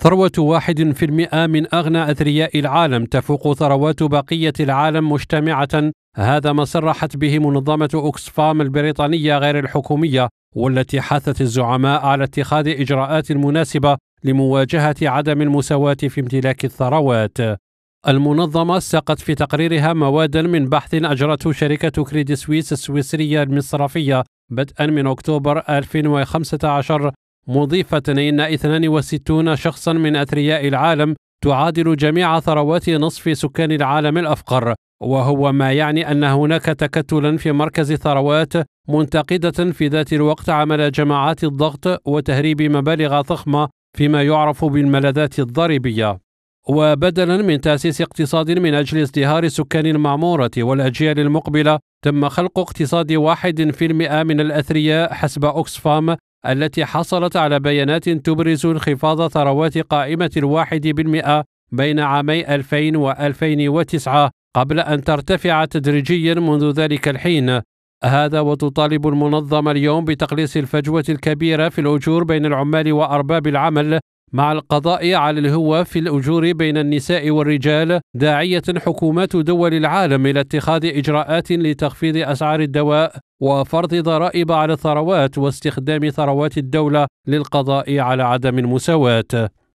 ثروة واحد في المئة من أغنى أثرياء العالم تفوق ثروات بقية العالم مجتمعة هذا ما صرحت به منظمة أوكسفام البريطانية غير الحكومية والتي حثت الزعماء على اتخاذ إجراءات مناسبة لمواجهة عدم المساواة في امتلاك الثروات المنظمة ساقت في تقريرها موادا من بحث أجرته شركة كريدي سويس السويسرية المصرفية بدءا من أكتوبر 2015 مضيفة إن 62 شخصا من أثرياء العالم تعادل جميع ثروات نصف سكان العالم الأفقر وهو ما يعني أن هناك تكتلا في مركز ثروات منتقدة في ذات الوقت عمل جماعات الضغط وتهريب مبالغ ضخمة فيما يعرف بالملذات الضريبية وبدلا من تأسيس اقتصاد من أجل ازدهار سكان المعمورة والأجيال المقبلة تم خلق اقتصاد واحد في المئة من الأثرياء حسب أوكسفام التي حصلت على بيانات تبرز انخفاض ثروات قائمة الواحد بالمئة بين عامي 2000 و 2009 قبل أن ترتفع تدريجيا منذ ذلك الحين هذا وتطالب المنظمة اليوم بتقليص الفجوة الكبيرة في الأجور بين العمال وأرباب العمل مع القضاء على الهوة في الأجور بين النساء والرجال داعية حكومات دول العالم إلى اتخاذ إجراءات لتخفيض أسعار الدواء وفرض ضرائب على الثروات واستخدام ثروات الدولة للقضاء على عدم المساواة